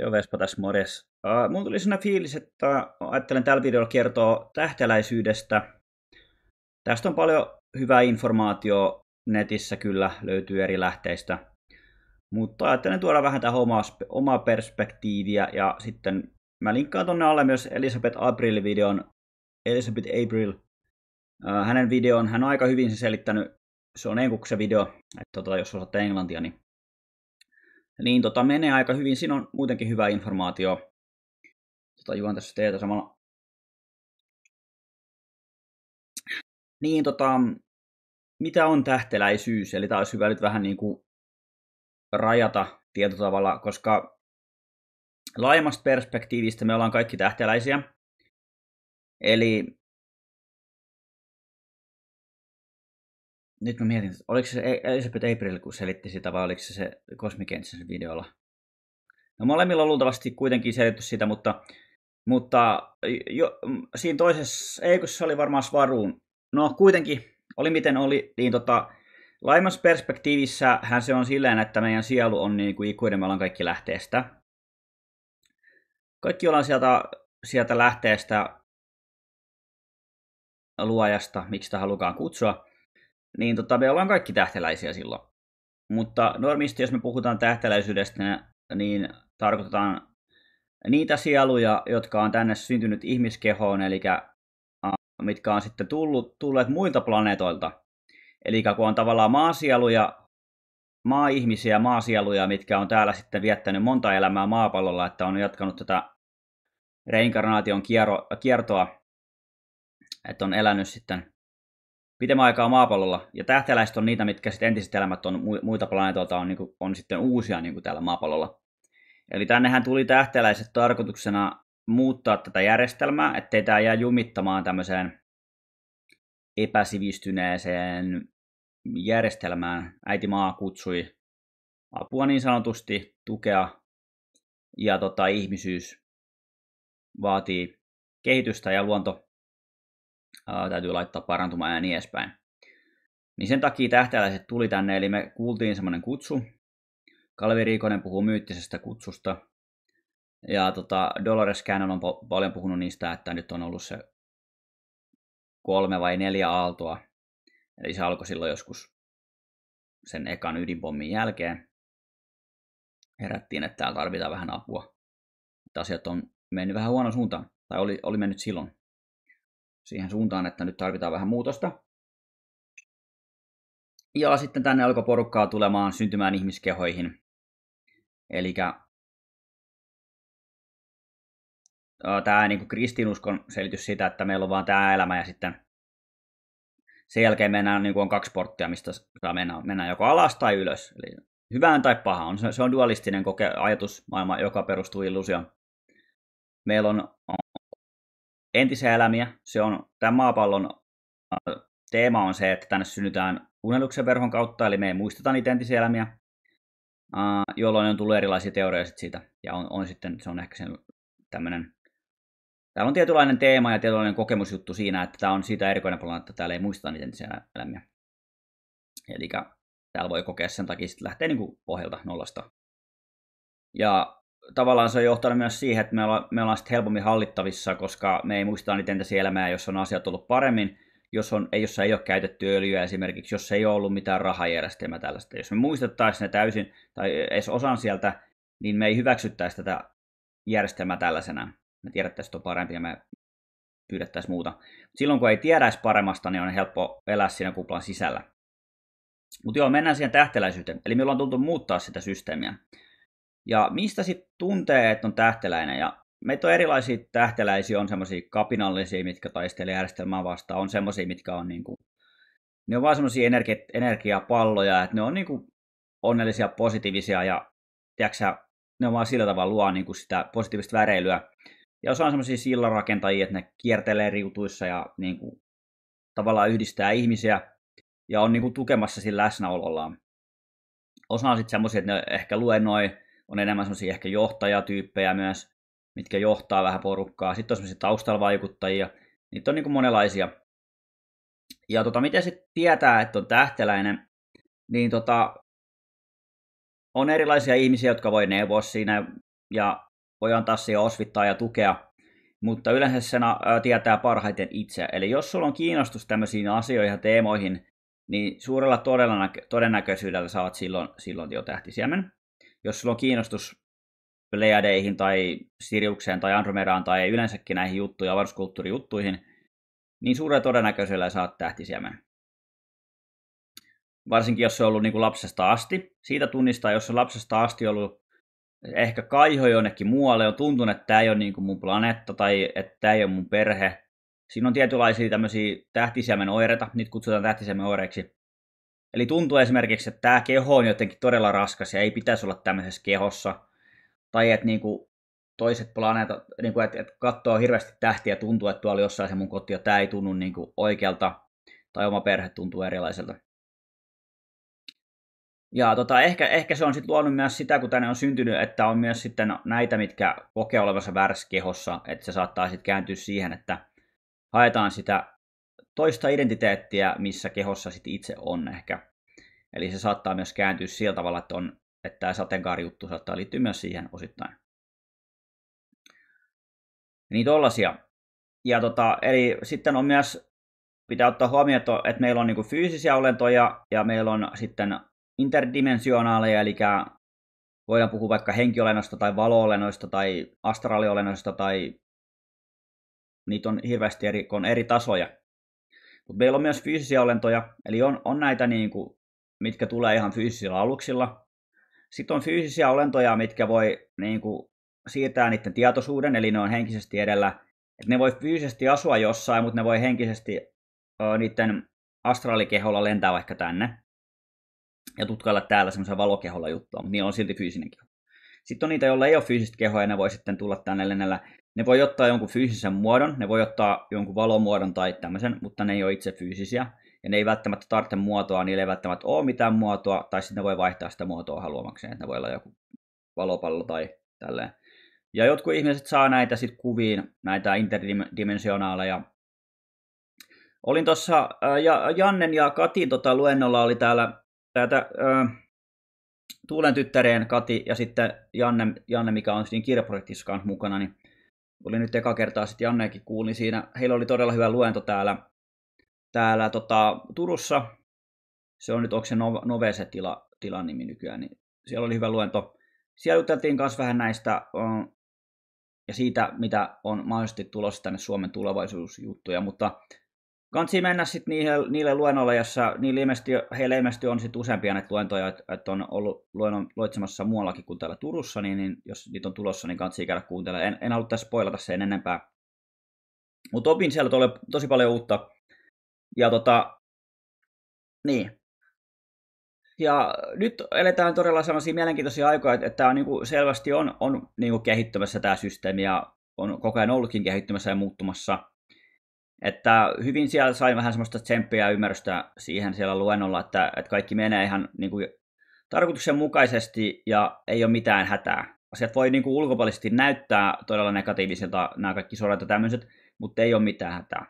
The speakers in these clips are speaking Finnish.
Joo, Vespa tässä modes. Uh, mulla tuli sellainen fiilis, että ajattelen tällä videolla kertoa tähteläisyydestä. Tästä on paljon hyvää informaatiota netissä kyllä, löytyy eri lähteistä. Mutta ajattelen tuoda vähän tähän omaa, omaa perspektiiviä ja sitten mä linkkaan tonne alle myös Elisabeth April-videon. Elisabeth April, uh, hänen videon, hän on aika hyvin selittänyt, se on enkuksen video, että tota, jos osaatte englantia, niin niin tota, menee aika hyvin. Siinä on muutenkin hyvää informaatio. Tota, juon tässä teetä samalla. Niin, tota, mitä on tähteläisyys? Eli tämä olisi hyvä nyt vähän niin kuin rajata tietotavalla koska laajemmasta perspektiivistä me ollaan kaikki tähteläisiä. Eli nyt mä mietin, että oliko se e- Elizabeth April, kun selitti sitä, vai oliko se se Cosmic Angels videolla? No molemmilla on luultavasti kuitenkin selitty sitä, mutta, mutta jo, mm, siinä toisessa, ei kun se oli varmaan Svaruun. No kuitenkin, oli miten oli, niin tota, laajemmassa perspektiivissä hän se on silleen, että meidän sielu on niin kuin ikuinen, me ollaan kaikki lähteestä. Kaikki ollaan sieltä, sieltä lähteestä luojasta, miksi sitä halukaan kutsua niin tota, me ollaan kaikki tähteläisiä silloin. Mutta normisti, jos me puhutaan tähteläisyydestä, niin tarkoitetaan niitä sieluja, jotka on tänne syntynyt ihmiskehoon, eli äh, mitkä on sitten tullut, tulleet muilta planeetoilta. Eli kun on tavallaan maasieluja, maa-ihmisiä, maasieluja, mitkä on täällä sitten viettänyt monta elämää maapallolla, että on jatkanut tätä reinkarnaation kierro, kiertoa, että on elänyt sitten pitemmän aikaa maapallolla. Ja tähtäläiset on niitä, mitkä sitten entiset elämät on, muita planeetoilta on, niin kuin, on sitten uusia niin kuin täällä maapallolla. Eli tännehän tuli tähteläiset tarkoituksena muuttaa tätä järjestelmää, ettei tämä jää jumittamaan tämmöiseen epäsivistyneeseen järjestelmään. Äiti maa kutsui apua niin sanotusti, tukea ja tota, ihmisyys vaatii kehitystä ja luonto täytyy laittaa parantumaan ja niin edespäin. Niin sen takia tähtäläiset tuli tänne, eli me kuultiin semmoinen kutsu. Kalvi Riikonen puhuu myyttisestä kutsusta. Ja tota, Dolores Cannon on po- paljon puhunut niistä, että nyt on ollut se kolme vai neljä aaltoa. Eli se alkoi silloin joskus sen ekan ydinpommin jälkeen. Herättiin, että täällä tarvitaan vähän apua. Että asiat on mennyt vähän huono suuntaan, tai oli, oli mennyt silloin siihen suuntaan, että nyt tarvitaan vähän muutosta. Ja sitten tänne alkoi porukkaa tulemaan syntymään ihmiskehoihin. Eli tämä niin kuin kristinuskon selitys sitä, että meillä on vaan tämä elämä ja sitten sen jälkeen mennään, niin kuin on kaksi porttia, mistä saa mennä, mennään joko alas tai ylös. Eli hyvään tai pahaan. Se, se on dualistinen koke- ajatusmaailma, joka perustuu illusioon. Meillä on, entisiä elämiä. Se on tämän maapallon äh, teema on se, että tänne synnytään unelluksen verhon kautta, eli me ei muisteta niitä entisiä elämiä, äh, jolloin on tullut erilaisia teorioita siitä. Ja on, on sitten, se on ehkä sen tämmöinen, täällä on tietynlainen teema ja tietynlainen kokemusjuttu siinä, että tämä on siitä erikoinen että täällä ei muisteta niitä entisiä elämiä. Eli täällä voi kokea sen takia että lähtee niin kuin pohjalta nollasta. Ja tavallaan se on johtanut myös siihen, että me ollaan, me ollaan sitten helpommin hallittavissa, koska me ei muista niitä entäsi elämää, jos on asiat ollut paremmin, jos, on, ei, jos ei ole käytetty öljyä esimerkiksi, jos ei ole ollut mitään rahajärjestelmää tällaista. Jos me muistettaisiin ne täysin tai edes osan sieltä, niin me ei hyväksyttäisi tätä järjestelmää tällaisena. Me tiedettäisiin, että on parempi ja me pyydettäisiin muuta. Silloin kun ei tiedäisi paremmasta, niin on helppo elää siinä kuplan sisällä. Mutta joo, mennään siihen tähteläisyyteen. Eli me ollaan tultu muuttaa sitä systeemiä. Ja mistä sitten tuntee, että on tähteläinen? Ja meitä on erilaisia tähteläisiä, on semmoisia kapinallisia, mitkä taistelee järjestelmää vastaan, on semmoisia, mitkä on niin kuin, ne on vaan semmoisia energi- energiapalloja, että ne on niin kuin onnellisia, positiivisia ja tiedätkö, ne on vaan sillä tavalla luo niinku sitä positiivista väreilyä. Ja osa on semmoisia sillanrakentajia, että ne kiertelee riutuissa ja niin kuin, tavallaan yhdistää ihmisiä ja on niin kuin, tukemassa sillä läsnäolollaan. Osa on sitten semmoisia, että ne ehkä luennoi on enemmän semmoisia ehkä johtajatyyppejä myös, mitkä johtaa vähän porukkaa. Sitten on semmoisia taustalla niitä on niin kuin monenlaisia. Ja tota, miten se tietää, että on tähteläinen, niin tota, on erilaisia ihmisiä, jotka voi neuvoa siinä ja voi antaa siihen osvittaa ja tukea, mutta yleensä sen tietää parhaiten itse. Eli jos sulla on kiinnostus tämmöisiin asioihin ja teemoihin, niin suurella todennäköisyydellä saat silloin, silloin jo tähtisiemen jos sulla on kiinnostus Pleiadeihin tai Siriukseen tai Andromedaan tai yleensäkin näihin juttuihin, avaruuskulttuurijuttuihin, niin suurella todennäköisellä saat tähtisiemen. Varsinkin jos se on ollut niin kuin lapsesta asti. Siitä tunnistaa, jos on lapsesta asti ollut ehkä kaiho jonnekin muualle, on tuntunut, että tämä ei ole niin kuin mun planeetta tai että tämä ei ole mun perhe. Siinä on tietynlaisia tämmöisiä tähtisiemen oireita, niitä kutsutaan tähtisiemen oireiksi. Eli tuntuu esimerkiksi, että tämä keho on jotenkin todella raskas ja ei pitäisi olla tämmöisessä kehossa. Tai että niin kuin toiset planeetat, niin kuin, että, että katsoo hirveästi tähtiä ja tuntuu, että tuolla jossain se mun koti ja tämä ei tunnu niin kuin oikealta. Tai oma perhe tuntuu erilaiselta. Ja tota, ehkä, ehkä se on sitten luonut myös sitä, kun tänne on syntynyt, että on myös sitten näitä, mitkä kokee olevansa väärässä kehossa, että se saattaa sitten kääntyä siihen, että haetaan sitä toista identiteettiä, missä kehossa sit itse on ehkä. Eli se saattaa myös kääntyä sillä tavalla, että, on, että tämä sateenkaarijuttu saattaa liittyä myös siihen osittain. Niin tollasia. Ja tota, eli sitten on myös, pitää ottaa huomioon, että meillä on niinku fyysisiä olentoja ja meillä on sitten interdimensionaaleja, eli voidaan puhua vaikka henkiolennosta tai valoolennoista tai astraaliolennoista tai niitä on hirveästi eri, on eri tasoja. Mutta meillä on myös fyysisiä olentoja, eli on, on näitä, niin kuin, mitkä tulee ihan fyysisillä aluksilla. Sitten on fyysisiä olentoja, mitkä voi niin kuin, siirtää niiden tietoisuuden, eli ne on henkisesti edellä. Et ne voi fyysisesti asua jossain, mutta ne voi henkisesti ö, niiden astraalikeholla lentää vaikka tänne ja tutkailla täällä semmoisen valokeholla juttua, mutta niillä on silti fyysinen keho. Sitten on niitä, joilla ei ole fyysistä kehoa ja ne voi sitten tulla tänne lennellä. Ne voi ottaa jonkun fyysisen muodon, ne voi ottaa jonkun valomuodon tai tämmöisen, mutta ne ei ole itse fyysisiä. Ja ne ei välttämättä tarvitse muotoa, niillä ei välttämättä ole mitään muotoa, tai sitten ne voi vaihtaa sitä muotoa haluamakseen, että ne voi olla joku valopallo tai tälleen. Ja jotkut ihmiset saa näitä sitten kuviin, näitä interdimensionaaleja. Olin tuossa, äh, ja Jannen ja Katin tota luennolla oli täällä täältä, äh, Tuulen tyttäreen Kati ja sitten Janne, Janne mikä on siinä kirjaprojektissa mukana, niin oli nyt eka kertaa sitten Janneekin kuulin siinä, heillä oli todella hyvä luento täällä, täällä tota, Turussa, se on nyt, onko se Nove se tila, tilan nimi nykyään, niin siellä oli hyvä luento. Siellä juteltiin myös vähän näistä ja siitä, mitä on mahdollisesti tulossa tänne Suomen tulevaisuusjuttuja, mutta Kansi mennä sitten niille, niille luennoille, jossa niille ilmeisesti, heillä ilmeisesti on sit useampia näitä luentoja, että et on ollut luennon loitsemassa muuallakin kuin täällä Turussa, niin, niin jos niitä on tulossa, niin kansi käydä kuuntelemaan. En, en halua tässä spoilata sen enempää. Mutta opin siellä tole, tosi paljon uutta. Ja tota, niin. Ja nyt eletään todella sellaisia mielenkiintoisia aikoja, että, että niinku selvästi on, on niinku kehittymässä tämä systeemi ja on koko ajan ollutkin kehittymässä ja muuttumassa. Että hyvin siellä sain vähän semmoista tsemppiä ja ymmärrystä siihen siellä luennolla, että, että kaikki menee ihan niin kuin tarkoituksenmukaisesti ja ei ole mitään hätää. Asiat voi niin kuin ulkopuolisesti näyttää todella negatiivisilta nämä kaikki sodat ja tämmöiset, mutta ei ole mitään hätää.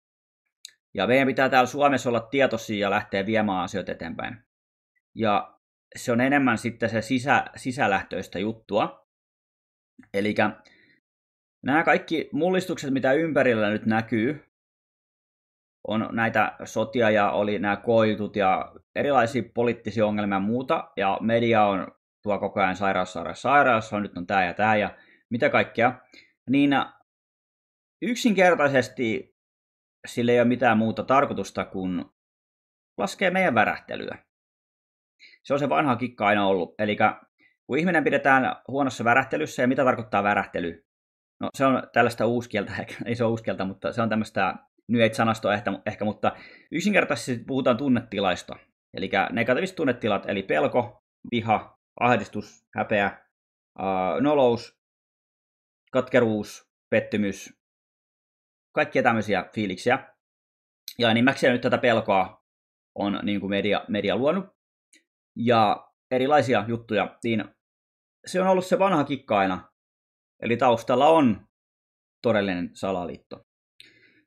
Ja meidän pitää täällä Suomessa olla tietoisia ja lähteä viemään asioita eteenpäin. Ja se on enemmän sitten se sisä, sisälähtöistä juttua. Eli nämä kaikki mullistukset, mitä ympärillä nyt näkyy, on näitä sotia ja oli nämä koitut ja erilaisia poliittisia ongelmia ja muuta. Ja media on tuo koko ajan sairaus, sairaus, sairaus, on nyt on tämä ja tämä ja mitä kaikkea. Niin yksinkertaisesti sillä ei ole mitään muuta tarkoitusta kuin laskee meidän värähtelyä. Se on se vanha kikka aina ollut. Eli kun ihminen pidetään huonossa värähtelyssä, ja mitä tarkoittaa värähtely? No se on tällaista uuskieltä, ei se ole uuskieltä, mutta se on tämmöistä nyt Age-sanastoa ehkä, ehkä, mutta yksinkertaisesti puhutaan tunnetilaista. Eli negatiiviset tunnetilat, eli pelko, viha, ahdistus, häpeä, uh, nolous, katkeruus, pettymys, kaikkia tämmöisiä fiiliksiä. Ja enimmäkseen nyt tätä pelkoa on niin kuin media, media luonut. Ja erilaisia juttuja, niin se on ollut se vanha kikka aina. Eli taustalla on todellinen salaliitto.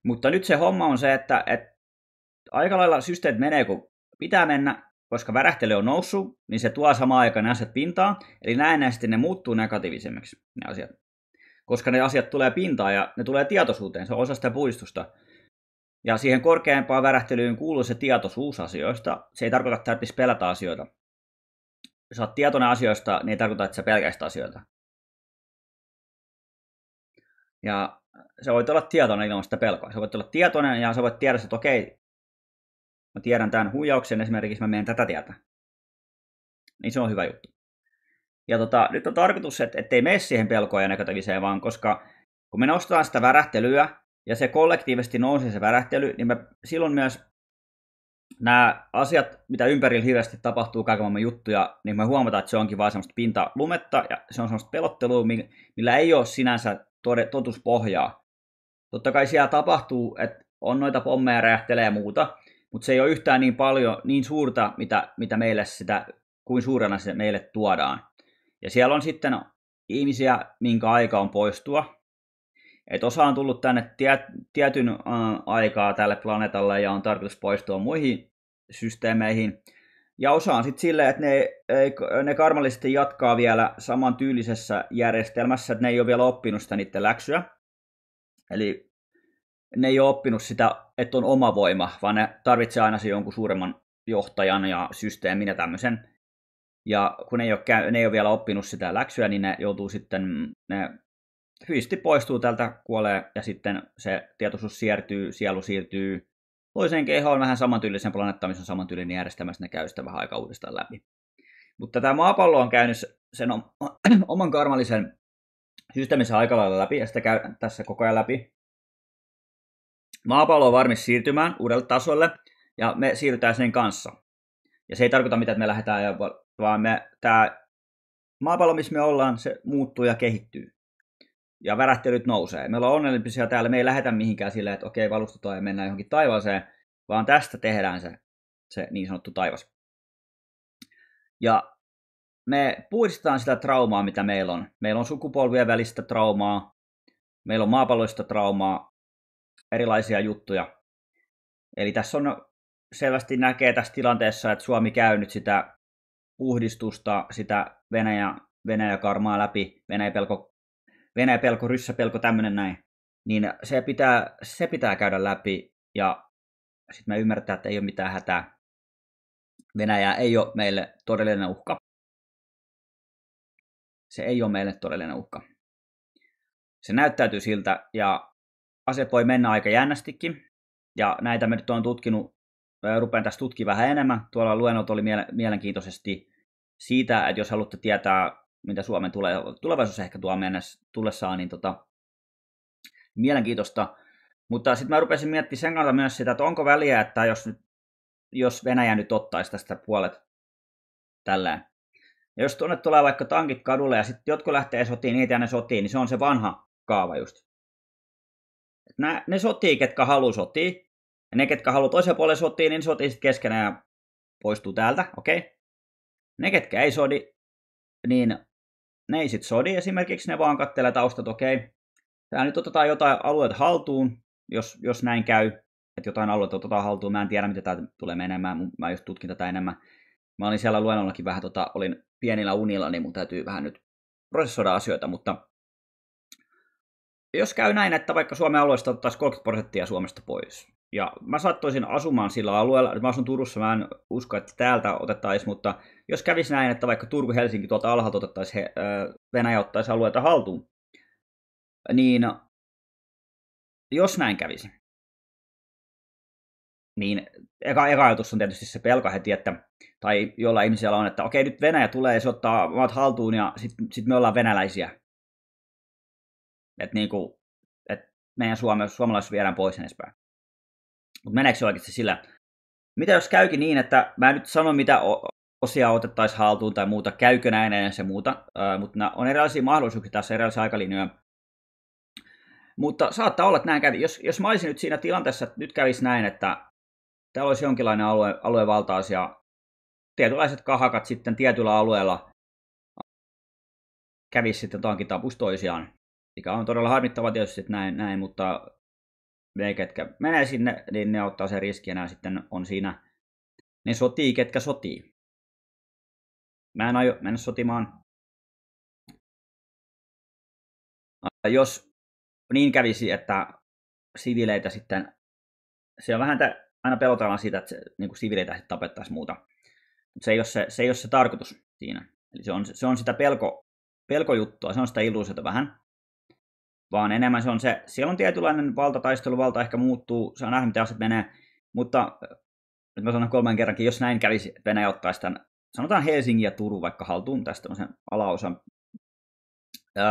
Mutta nyt se homma on se, että, että aika lailla systeemit menee kun pitää mennä, koska värähtely on noussut, niin se tuo samaan aikaan ne asiat pintaan, eli näennäisesti ne muuttuu negatiivisemmiksi, ne asiat. Koska ne asiat tulee pintaan ja ne tulee tietoisuuteen, se on osa sitä puistusta. Ja siihen korkeampaan värähtelyyn kuuluu se tietoisuus asioista. Se ei tarkoita, että tarvitsisi pelätä asioita. Jos olet tietoinen asioista, niin ei tarkoita, että sä pelkäistä asioita. Ja sä voit olla tietoinen ilman sitä pelkoa. Sä voit olla tietoinen ja sä voit tiedä, että okei, mä tiedän tämän huijauksen, esimerkiksi mä menen tätä tietä. Niin se on hyvä juttu. Ja tota, nyt on tarkoitus, että ettei mene siihen pelkoon ja näkötäviseen, vaan koska kun me nostetaan sitä värähtelyä ja se kollektiivisesti nousee se värähtely, niin me silloin myös nämä asiat, mitä ympärillä hirveästi tapahtuu, kaiken maailman juttuja, niin me huomataan, että se onkin vaan semmoista pinta lumetta ja se on semmoista pelottelua, millä ei ole sinänsä totuuspohjaa. Totta kai siellä tapahtuu, että on noita pommeja räjähtelee ja muuta, mutta se ei ole yhtään niin paljon, niin suurta, mitä, mitä meille sitä, kuin suurena se meille tuodaan. Ja siellä on sitten ihmisiä, minkä aika on poistua. Et osa on tullut tänne tiet, tietyn äh, aikaa tälle planeetalle ja on tarkoitus poistua muihin systeemeihin. Ja osa on sitten silleen, että ne, ne karmallisesti jatkaa vielä saman tyylisessä järjestelmässä, että ne ei ole vielä oppinut sitä niiden läksyä. Eli ne ei ole oppinut sitä, että on oma voima, vaan ne tarvitsee aina se jonkun suuremman johtajan ja systeemin ja tämmöisen. Ja kun ne ei, ole, käy, ne ei ole vielä oppinut sitä läksyä, niin ne joutuu sitten, ne fyysisesti poistuu tältä, kuolee ja sitten se tietoisuus siirtyy, sielu siirtyy toiseen kehoon vähän samantyylliseen planeettaan, missä on samantyylinen niin järjestelmä, ne käy sitä vähän aika uudestaan läpi. Mutta tämä maapallo on käynyt sen oman karmallisen systeemissä aika lailla läpi ja sitä käy tässä koko ajan läpi. Maapallo on varmis siirtymään uudelle tasolle ja me siirrytään sen kanssa. Ja se ei tarkoita mitä, että me lähdetään, vaan me, tämä maapallo, missä me ollaan, se muuttuu ja kehittyy. Ja värähtelyt nousee. Meillä on onnellisia täällä, me ei lähetä mihinkään silleen, että okei, valustetaan ja mennään johonkin taivaaseen, vaan tästä tehdään se, se niin sanottu taivas. Ja me puistetaan sitä traumaa, mitä meillä on. Meillä on sukupolvien välistä traumaa, meillä on maapalloista traumaa, erilaisia juttuja. Eli tässä on selvästi näkee tässä tilanteessa, että Suomi käy nyt sitä puhdistusta, sitä Venäjä, Venäjä karmaa läpi, Venäjä pelko, Venäjä pelko, ryssä pelko, tämmöinen näin. Niin se pitää, se pitää käydä läpi ja sitten me ymmärtää, että ei ole mitään hätää. Venäjä ei ole meille todellinen uhka se ei ole meille todellinen uhka. Se näyttäytyy siltä ja ase voi mennä aika jännästikin. Ja näitä me nyt on tutkinut, rupean tässä tutkimaan vähän enemmän. Tuolla luennot oli mielenkiintoisesti siitä, että jos haluatte tietää, mitä Suomen tulee, tulevaisuus ehkä tuo mennessä tullessaan, niin tota, mielenkiintoista. Mutta sitten mä rupesin miettimään sen kannalta myös sitä, että onko väliä, että jos, nyt, jos Venäjä nyt ottaisi tästä puolet tällään, ja jos tuonne tulee vaikka tankit kadulle ja sitten jotkut lähtee sotiin, niitä ne sotiin, niin se on se vanha kaava just. Et nää, ne sotii, ketkä haluaa sotii. Ja ne, ketkä haluaa toisen puolen sotii, niin sotii sitten keskenään ja poistuu täältä, okei. Okay. Ne, ketkä ei sodi, niin ne ei sitten sodi esimerkiksi, ne vaan kattelee taustat, okei. Okay. Tää nyt otetaan jotain alueet haltuun, jos, jos näin käy, että jotain alueet otetaan haltuun. Mä en tiedä, mitä tämä tulee menemään, mä just tutkin tätä enemmän. Mä olin siellä luennollakin vähän, tota, olin pienillä unilla, niin mun täytyy vähän nyt prosessoida asioita, mutta jos käy näin, että vaikka Suomen alueesta ottaisiin 30 prosenttia Suomesta pois, ja mä saattoisin asumaan sillä alueella, mä asun Turussa, mä en usko, että täältä otettaisiin, mutta jos kävisi näin, että vaikka Turku, Helsinki tuolta alhaalta otettaisiin, Venäjä ottaisi alueita haltuun, niin jos näin kävisi, niin eka, eka ajatus on tietysti se pelko heti, että tai jolla ihmisellä on, että okei, nyt Venäjä tulee ja se ottaa maat haltuun ja sitten sit me ollaan venäläisiä. Että niin kuin, et meidän Suome, suomalaiset viedään pois edespäin. Mutta meneekö se oikeasti sillä? Mitä jos käykin niin, että mä en nyt sano mitä osia otettaisiin haltuun tai muuta, käykö näin ennen se muuta, äh, mutta on erilaisia mahdollisuuksia tässä erilaisia aikalinjoja. Mutta saattaa olla, että näin kävi. Jos, jos mä olisin nyt siinä tilanteessa, että nyt kävisi näin, että täällä olisi jonkinlainen alue, aluevaltaus ja tietynlaiset kahakat sitten tietyllä alueella kävisi sitten tapus toisiaan, mikä on todella harmittava tietysti näin, näin mutta ne, ketkä menee sinne, niin ne ottaa sen riski, ja sitten on siinä, ne sotii, ketkä sotii. Mä en aio mennä sotimaan. Jos niin kävisi, että sivileitä sitten, se on vähän, aina pelotellaan siitä, että se, niin kuin sivileitä sitten tapettaisiin muuta se ei ole se, se, ei ole se tarkoitus siinä. Eli se on, se on sitä pelko, pelkojuttua, se on sitä illuusiota vähän, vaan enemmän se on se, siellä on tietynlainen valtataistelu, valta ehkä muuttuu, on nähdä miten asiat menee, mutta äh, nyt mä sanon kolmen kerrankin, jos näin kävisi, Venäjä ottaisi tämän, sanotaan Helsingin ja Turun vaikka haltuun tästä tämmöisen alaosan, öö,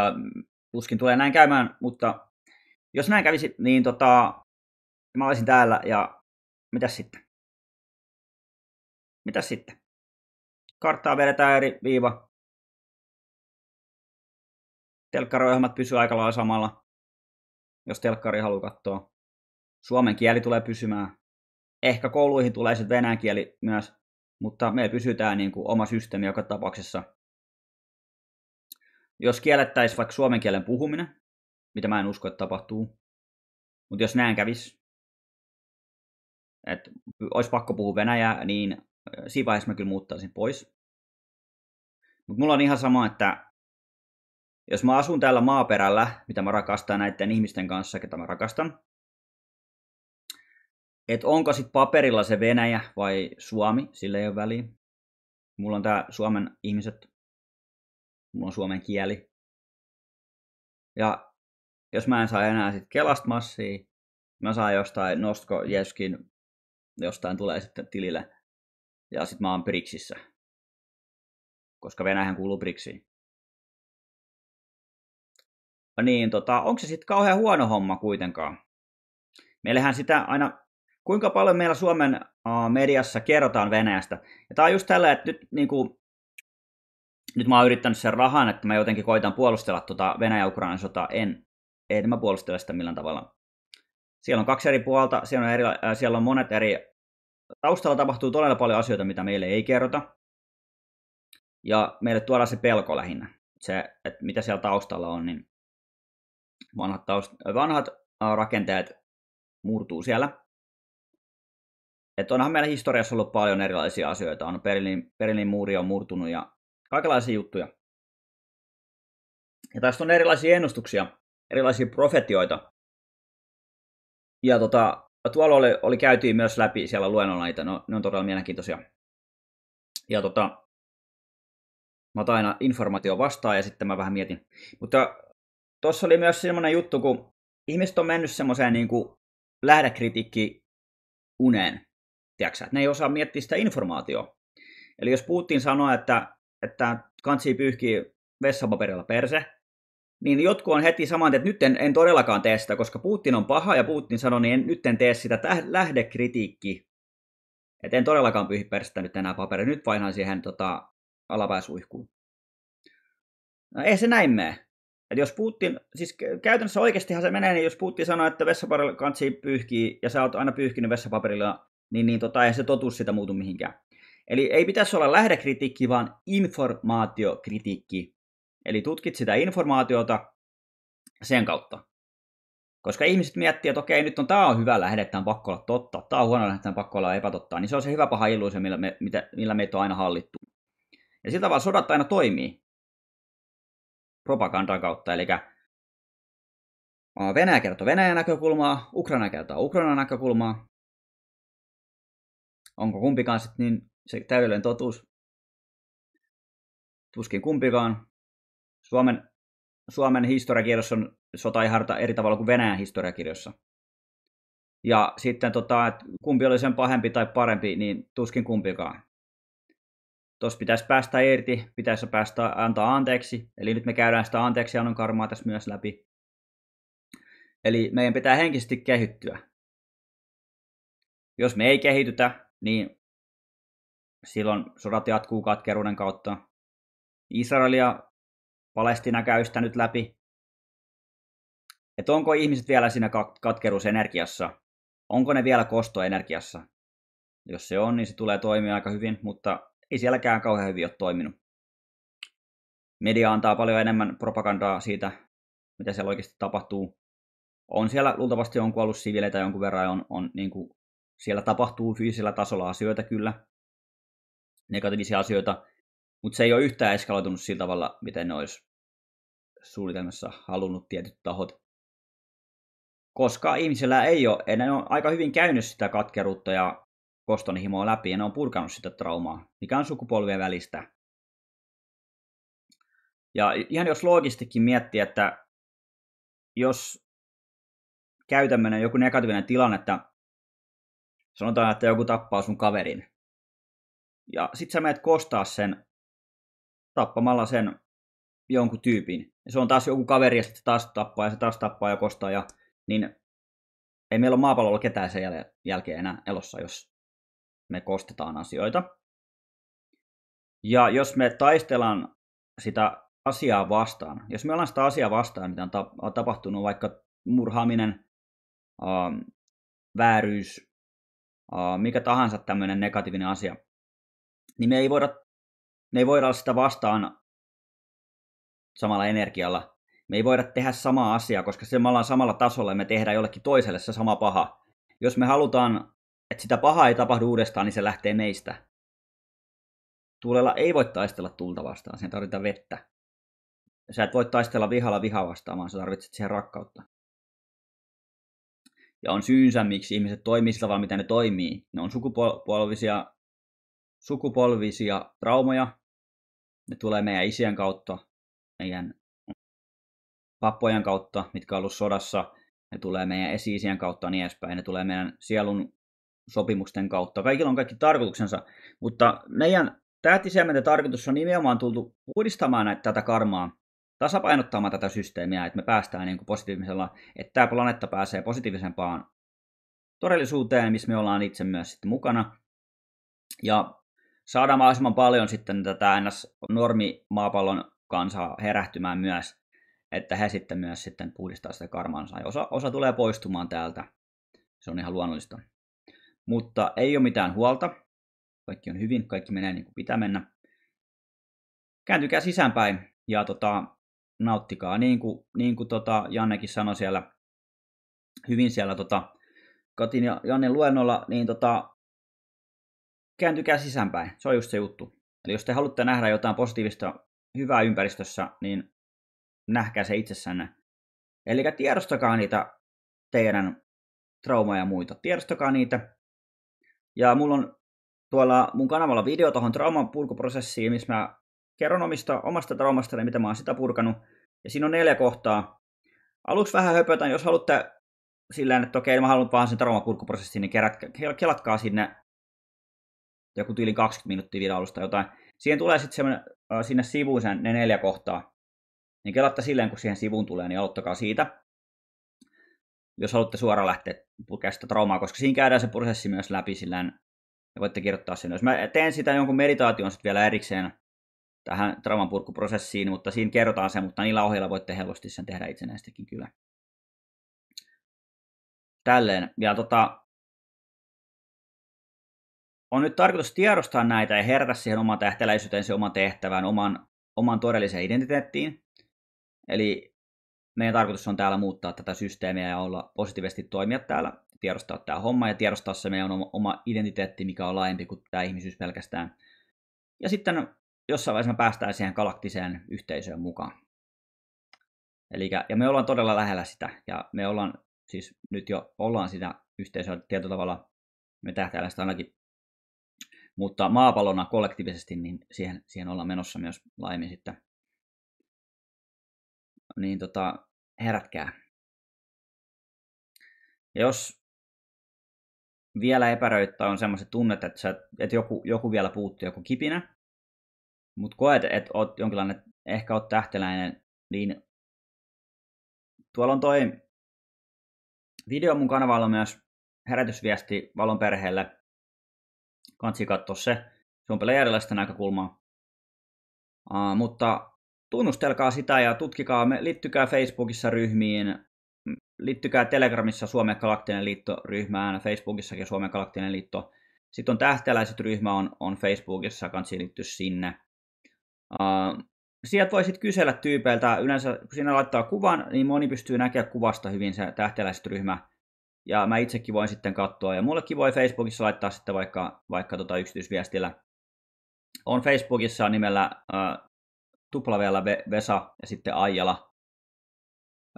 tuskin tulee näin käymään, mutta jos näin kävisi, niin tota, mä olisin täällä ja mitä sitten? Mitä sitten? Karttaa vedetään eri viiva. Telkkariohjelmat pysyy aika lailla samalla, jos telkkari haluaa katsoa. Suomen kieli tulee pysymään. Ehkä kouluihin tulee sitten venäjän kieli myös, mutta me pysytään niin kuin oma systeemi joka tapauksessa. Jos kiellettäisiin vaikka suomen kielen puhuminen, mitä mä en usko, että tapahtuu, mutta jos näin kävisi, että olisi pakko puhua venäjää, niin siinä vaiheessa mä kyllä muuttaisin pois. Mutta mulla on ihan sama, että jos mä asun täällä maaperällä, mitä mä rakastan näiden ihmisten kanssa, ketä mä rakastan, että onko sitten paperilla se Venäjä vai Suomi, sillä ei ole väliä. Mulla on tää Suomen ihmiset, mulla on suomen kieli. Ja jos mä en saa enää sitten kelasta massia, mä saan jostain Nostko Jeskin, jostain tulee sitten tilille ja sitten mä oon BRICSissä, koska Venäjähän kuuluu BRICSiin. No niin, tota, onko se sitten kauhean huono homma kuitenkaan? Meillähän sitä aina, kuinka paljon meillä Suomen uh, mediassa kerrotaan Venäjästä. Ja tämä on just tällä, että nyt, niin kuin, nyt mä oon yrittänyt sen rahan, että mä jotenkin koitan puolustella tota Venäjä-Ukrainan sotaa. En, en mä puolustele sitä millään tavalla. Siellä on kaksi eri puolta, siellä on, eri, äh, siellä on monet eri taustalla tapahtuu todella paljon asioita, mitä meille ei kerrota. Ja meille tuodaan se pelko lähinnä, se, että mitä siellä taustalla on, niin vanhat, taust- vanhat rakenteet murtuu siellä. Että onhan meillä historiassa ollut paljon erilaisia asioita. On Berliinin, Berliinin muuri on murtunut ja kaikenlaisia juttuja. Ja tästä on erilaisia ennustuksia, erilaisia profetioita. Ja tota, No, tuolla oli, oli, käyty myös läpi siellä luennolla niitä, no, ne on todella mielenkiintoisia. Ja tota, mä otan aina informaatio vastaan ja sitten mä vähän mietin. Mutta tuossa oli myös semmoinen juttu, kun ihmiset on mennyt semmoiseen niin kuin lähdekritiikki uneen. Tiedätkö, että ne ei osaa miettiä sitä informaatiota. Eli jos Putin sanoo, että, että kansi pyyhkii vessapaperilla perse, niin jotkut on heti saman, että nyt en, en todellakaan tee sitä, koska Putin on paha ja Putin sanoi, niin en, nyt en tee sitä täh, lähdekritiikki. Että en todellakaan pyhi perstä nyt enää paperia, nyt painaan siihen tota, alapääsuihkuun. No ei se näin mene. Et jos Putin, siis käytännössä oikeastihan se menee, niin jos Putin sanoo, että vessapaperilla kansi pyyhkii ja sä oot aina pyyhkinyt vessapaperilla, niin, niin tota, ei se totuus sitä muutu mihinkään. Eli ei pitäisi olla lähdekritiikki, vaan informaatiokritiikki. Eli tutkit sitä informaatiota sen kautta. Koska ihmiset miettii, että okei, nyt on tämä on hyvä lähde, tämä on pakko olla totta, tämä on huono lähde, tämä on pakko olla epätotta, niin se on se hyvä paha illuusio, millä, me, millä meitä on aina hallittu. Ja sillä tavalla sodat aina toimii propagandan kautta, eli Venäjä kertoo Venäjän näkökulmaa, Ukraina kertoo Ukrainan näkökulmaa. Onko kumpikaan sitten niin se täydellinen totuus? Tuskin kumpikaan. Suomen, Suomen historiakirjassa on sota eri tavalla kuin Venäjän historiakirjassa. Ja sitten, tota, että kumpi oli sen pahempi tai parempi, niin tuskin kumpikaan. Tuossa pitäisi päästä irti, pitäisi päästä antaa anteeksi. Eli nyt me käydään sitä anteeksi annon karmaa tässä myös läpi. Eli meidän pitää henkisesti kehittyä. Jos me ei kehitytä, niin silloin sodat jatkuu katkeruuden kautta. Israelia Palestina käy sitä nyt läpi. Että onko ihmiset vielä siinä katkeruusenergiassa? Onko ne vielä kostoenergiassa? Jos se on, niin se tulee toimia aika hyvin, mutta ei sielläkään kauhean hyvin ole toiminut. Media antaa paljon enemmän propagandaa siitä, mitä siellä oikeasti tapahtuu. On siellä luultavasti on kuollut siviileitä jonkun verran, on, on niin kuin, siellä tapahtuu fyysisellä tasolla asioita kyllä, negatiivisia asioita, mutta se ei ole yhtään eskaloitunut sillä tavalla, miten ne olisi suunnitelmassa halunnut tietyt tahot. Koska ihmisellä ei ole, ja ne on aika hyvin käynyt sitä katkeruutta ja kostonhimoa läpi, ja ne on purkanut sitä traumaa, mikä on sukupolvien välistä. Ja ihan jos loogistikin miettii, että jos käy tämmöinen joku negatiivinen tilanne, että sanotaan, että joku tappaa sun kaverin, ja sit sä menet kostaa sen tappamalla sen jonkun tyypin. Ja se on taas joku kaveri ja sitten taas tappaa ja se taas tappaa ja kostaa. Ja, niin ei meillä ole maapallolla ketään sen jälkeen enää elossa, jos me kostetaan asioita. Ja jos me taistellaan sitä asiaa vastaan, jos me ollaan sitä asiaa vastaan, mitä on, on tapahtunut, vaikka murhaaminen, ähm, vääryys, äh, mikä tahansa tämmöinen negatiivinen asia, niin me ei voida me ei voida olla sitä vastaan samalla energialla. Me ei voida tehdä samaa asiaa, koska se me ollaan samalla tasolla ja me tehdään jollekin toiselle se sama paha. Jos me halutaan, että sitä pahaa ei tapahdu uudestaan, niin se lähtee meistä. Tuulella ei voi taistella tulta vastaan, sen tarvitaan vettä. Sä et voi taistella vihalla vihaa vastaan, vaan sä tarvitset siihen rakkautta. Ja on syynsä, miksi ihmiset toimii sillä vaan, mitä ne toimii. Ne on sukupolvisia, sukupolvisia traumoja, ne tulee meidän isien kautta, meidän pappojen kautta, mitkä on ollut sodassa, ne tulee meidän esi kautta ja niin edespäin, ne tulee meidän sielun sopimusten kautta. Kaikilla on kaikki tarkoituksensa, mutta meidän tähtisementen tarkoitus on nimenomaan tultu uudistamaan näitä, tätä karmaa, tasapainottamaan tätä systeemiä, että me päästään niin kuin positiivisella, että tämä planeetta pääsee positiivisempaan todellisuuteen, missä me ollaan itse myös sitten mukana. Ja saadaan mahdollisimman paljon sitten tätä ns. normimaapallon kansaa herähtymään myös, että he sitten myös sitten puhdistaa sitä karmansa. Ja osa, osa tulee poistumaan täältä. Se on ihan luonnollista. Mutta ei ole mitään huolta. Kaikki on hyvin, kaikki menee niin kuin pitää mennä. Kääntykää sisäänpäin ja tota, nauttikaa. Niin kuin, niin kuin tota Jannekin sanoi siellä, hyvin siellä tota, Katin ja Jannen luennolla, niin tota, kääntykää sisäänpäin. Se on just se juttu. Eli jos te haluatte nähdä jotain positiivista, hyvää ympäristössä, niin nähkää se itsessänne. Eli tiedostakaa niitä teidän traumaa ja muita. Tiedostakaa niitä. Ja mulla on tuolla mun kanavalla video tuohon trauman purkuprosessiin, missä mä kerron omista, omasta ja mitä mä oon sitä purkanut. Ja siinä on neljä kohtaa. Aluksi vähän höpötän, jos haluatte sillä että okei, mä haluan vaan sen purkuprosessiin, niin kerät, kelatkaa sinne joku tyyli 20 minuuttia vielä alusta jotain. Siihen tulee sitten semmoinen, sinne sivuun sen, ne neljä kohtaa. Niin kelatta silleen, kun siihen sivuun tulee, niin aloittakaa siitä. Jos haluatte suoraan lähteä pukemaan sitä traumaa, koska siinä käydään se prosessi myös läpi silleen, ja voitte kirjoittaa sen. Jos mä teen sitä jonkun meditaation sitten vielä erikseen tähän trauman purkuprosessiin, mutta siinä kerrotaan se, mutta niillä ohjeilla voitte helposti sen tehdä itsenäistäkin kyllä. Tälleen. Ja tota, on nyt tarkoitus tiedostaa näitä ja herätä siihen oman se oman tehtävään, oman, oman todelliseen identiteettiin. Eli meidän tarkoitus on täällä muuttaa tätä systeemiä ja olla positiivisesti toimia täällä, tiedostaa tämä homma ja tiedostaa se meidän oma, oma identiteetti, mikä on laajempi kuin tämä ihmisyys pelkästään. Ja sitten jossain vaiheessa me päästään siihen galaktiseen yhteisöön mukaan. Eli, ja me ollaan todella lähellä sitä, ja me ollaan siis nyt jo ollaan sitä yhteisöä tietyllä tavalla, me tähtäillään sitä ainakin mutta maapallona kollektiivisesti, niin siihen, siihen ollaan menossa myös laimi sitten. Niin tota, herätkää. Ja jos vielä epäröittää on semmoiset tunnet, että, sä, että joku, joku vielä puuttuu, joku kipinä, mutta koet, että oot jonkinlainen, ehkä oot tähteläinen, niin tuolla on toi video mun kanavalla myös herätysviesti Valon perheelle, kansi katsoa se. Se on pelejä erilaista näkökulmaa. Uh, mutta tunnustelkaa sitä ja tutkikaa, me, liittykää Facebookissa ryhmiin, liittykää Telegramissa Suomen Galaktinen Liitto ryhmään, Facebookissakin Suomen Galaktinen Liitto. Sitten on tähteläiset ryhmä on, on Facebookissa, kansi liittyy sinne. Uh, sieltä voi sitten kysellä tyypeiltä, yleensä kun siinä laittaa kuvan, niin moni pystyy näkemään kuvasta hyvin se tähtäläiset ryhmä, ja mä itsekin voin sitten katsoa, ja mullekin voi Facebookissa laittaa sitten vaikka, vaikka tota yksityisviestillä. On Facebookissa nimellä äh, Vesa ja sitten Aijala.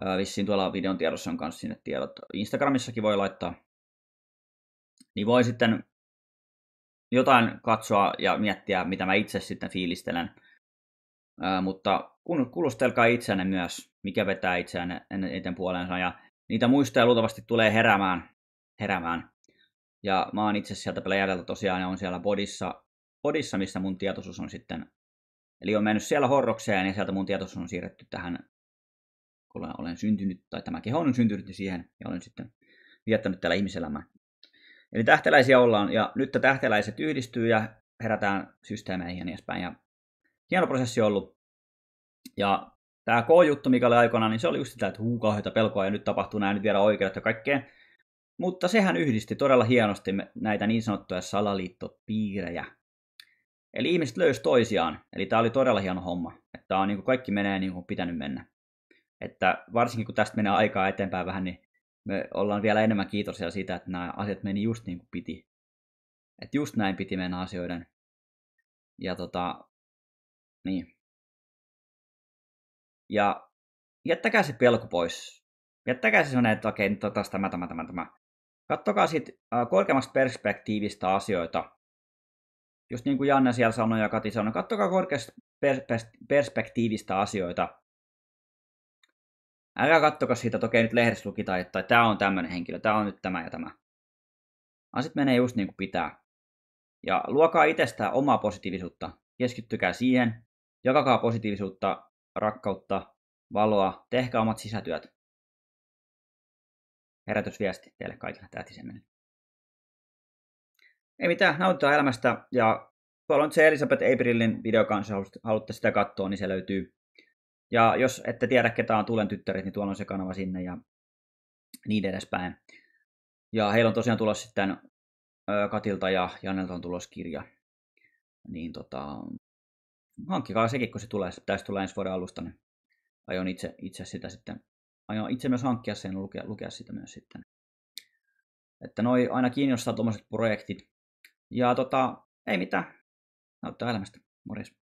Äh, vissiin tuolla videon tiedossa on myös sinne tiedot. Instagramissakin voi laittaa. Niin voi sitten jotain katsoa ja miettiä, mitä mä itse sitten fiilistelen. mutta kun itseänne myös, mikä vetää itseänne eniten puoleensa. Ja niitä muistoja luultavasti tulee heräämään. heräämään. Ja mä oon itse sieltä pelejädeltä tosiaan ja on siellä bodissa, bodissa, missä mun tietoisuus on sitten. Eli on mennyt siellä horrokseen ja sieltä mun tietoisuus on siirretty tähän, kun olen syntynyt, tai tämä keho on syntynyt niin siihen ja olen sitten viettänyt täällä ihmiselämää. Eli tähteläisiä ollaan ja nyt tähteläiset yhdistyy ja herätään systeemeihin ja niin edespäin. Ja hieno prosessi ollut. Ja Tämä K-juttu, mikä oli aikoinaan, niin se oli just sitä, että huu kauheita pelkoa ja nyt tapahtuu näin, nyt vielä oikeudet ja kaikkea. Mutta sehän yhdisti todella hienosti näitä niin sanottuja salaliittopiirejä. Eli ihmiset löysi toisiaan. Eli tämä oli todella hieno homma. Että tämä on, niin kuin kaikki menee niin kuin pitänyt mennä. Että varsinkin kun tästä menee aikaa eteenpäin vähän, niin me ollaan vielä enemmän kiitollisia siitä, että nämä asiat meni just niin kuin piti. Että just näin piti mennä asioiden. Ja tota, niin. Ja jättäkää se pelko pois. Jättäkää se sellainen, että okei, nyt on taas tämä, tämä, tämä, tämä. Kattokaa sitten korkeammasta perspektiivistä asioita. Just niin kuin Janne siellä sanoi ja Kati sanoi, kattokaa korkeasta perspektiivistä asioita. Älkää kattokaa siitä, että okei nyt lehdessä lukitaan, että tämä on tämmöinen henkilö, tämä on nyt tämä ja tämä. Asit menee just niin kuin pitää. Ja luokaa itsestään omaa positiivisuutta. Keskittykää siihen. Jakakaa positiivisuutta rakkautta, valoa, tehkää omat sisätyöt. Herätysviesti teille kaikille tähtisemmin. Ei mitään, nautitaan elämästä ja tuolla on se Elisabeth Aprilin video kanssa, jos haluatte sitä katsoa, niin se löytyy. Ja jos ette tiedä, ketä on Tulen tyttärit, niin tuolla on se kanava sinne ja niin edespäin. Ja heillä on tosiaan tulossa sitten Katilta ja Janelta on tulossa kirja. Niin tota, hankkikaa sekin, kun se tulee, tästä tulee ensi vuoden alusta, niin aion itse, itse sitä sitten, aion itse myös hankkia sen ja lukea, lukea sitä myös sitten. Että noi aina kiinnostaa tuommoiset projektit. Ja tota, ei mitään, näyttää elämästä. Morjes.